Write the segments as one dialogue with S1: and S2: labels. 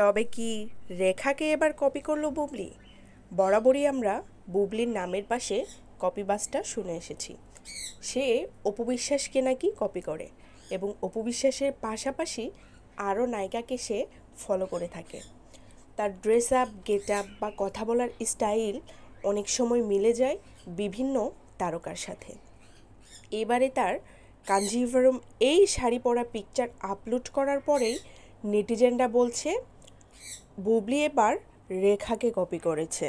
S1: তবে কি রেখাকে এবার কপি করলো বুবলি বরাবরই আমরা বুবলির নামের পাশে কপি বাসটা শুনে এসেছি সে অপবিশ্বাসকে নাকি কপি করে এবং অপবিশ্বাসের পাশাপাশি আরও নায়িকাকে সে ফলো করে থাকে তার ড্রেস আপ গেট আপ বা কথা বলার স্টাইল অনেক সময় মিলে যায় বিভিন্ন তারকার সাথে এবারে তার কাঞ্জিভারম এই শাড়ি পরা পিকচার আপলোড করার পরেই নেটিজেনরা বলছে বুবলি এবার রেখাকে কপি করেছে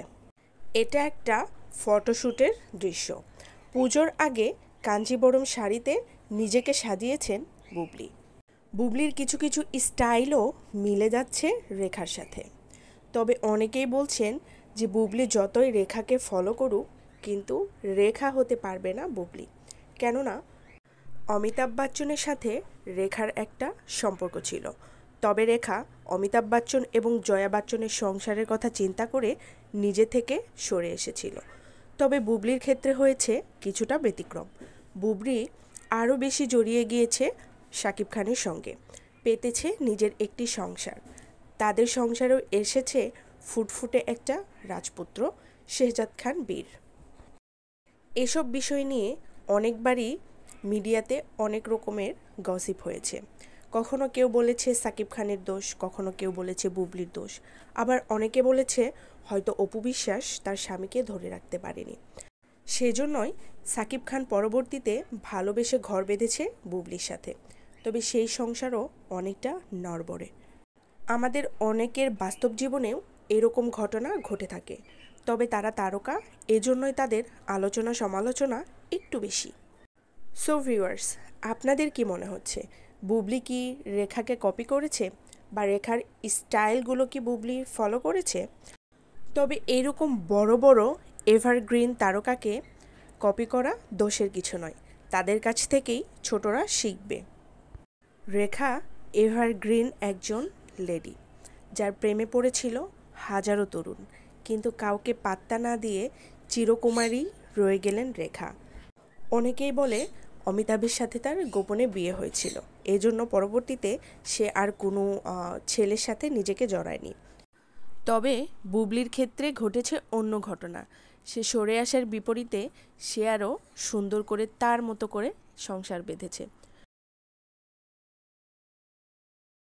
S1: এটা একটা ফটোশ্যুটের দৃশ্য পুজোর আগে কাঞ্জিবরম শাড়িতে নিজেকে সাজিয়েছেন বুবলি বুবলির কিছু কিছু স্টাইলও মিলে যাচ্ছে রেখার সাথে তবে অনেকেই বলছেন যে বুবলি যতই রেখাকে ফলো করুক কিন্তু রেখা হতে পারবে না বুবলি কেননা অমিতাভ বচ্চনের সাথে রেখার একটা সম্পর্ক ছিল তবে রেখা অমিতাভ বচ্চন এবং জয়া বচ্চনের সংসারের কথা চিন্তা করে নিজে থেকে সরে এসেছিল তবে বুবলির ক্ষেত্রে হয়েছে কিছুটা ব্যতিক্রম বুবলি আরও বেশি জড়িয়ে গিয়েছে শাকিব খানের সঙ্গে পেতেছে নিজের একটি সংসার তাদের সংসারেও এসেছে ফুটফুটে একটা রাজপুত্র শেহজাদ খান বীর এসব বিষয় নিয়ে অনেকবারই মিডিয়াতে অনেক রকমের গসিপ হয়েছে কখনো কেউ বলেছে সাকিব খানের দোষ কখনো কেউ বলেছে বুবলির দোষ আবার অনেকে বলেছে হয়তো অপু বিশ্বাস তার স্বামীকে ধরে রাখতে পারেনি সেজন্যই সাকিব খান পরবর্তীতে ভালোবেসে ঘর বেঁধেছে বুবলির সাথে তবে সেই সংসারও অনেকটা নড়বড়ে আমাদের অনেকের বাস্তব জীবনেও এরকম ঘটনা ঘটে থাকে তবে তারা তারকা এজন্যই তাদের আলোচনা সমালোচনা একটু বেশি সো ভিউয়ার্স আপনাদের কি মনে হচ্ছে বুবলি কি রেখাকে কপি করেছে বা রেখার স্টাইলগুলো কি বুবলি ফলো করেছে তবে এরকম বড় বড় এভারগ্রিন তারকাকে কপি করা দোষের কিছু নয় তাদের কাছ থেকেই ছোটরা শিখবে রেখা এভারগ্রিন একজন লেডি যার প্রেমে পড়েছিল হাজারো তরুণ কিন্তু কাউকে পাত্তা না দিয়ে চিরকুমারী রয়ে গেলেন রেখা অনেকেই বলে অমিতাভের সাথে তার গোপনে বিয়ে হয়েছিল এজন্য পরবর্তীতে সে আর কোনো ছেলের সাথে নিজেকে জড়ায়নি তবে বুবলির ক্ষেত্রে ঘটেছে অন্য ঘটনা সে সরে আসার বিপরীতে সে আরও সুন্দর করে তার মতো করে সংসার বেঁধেছে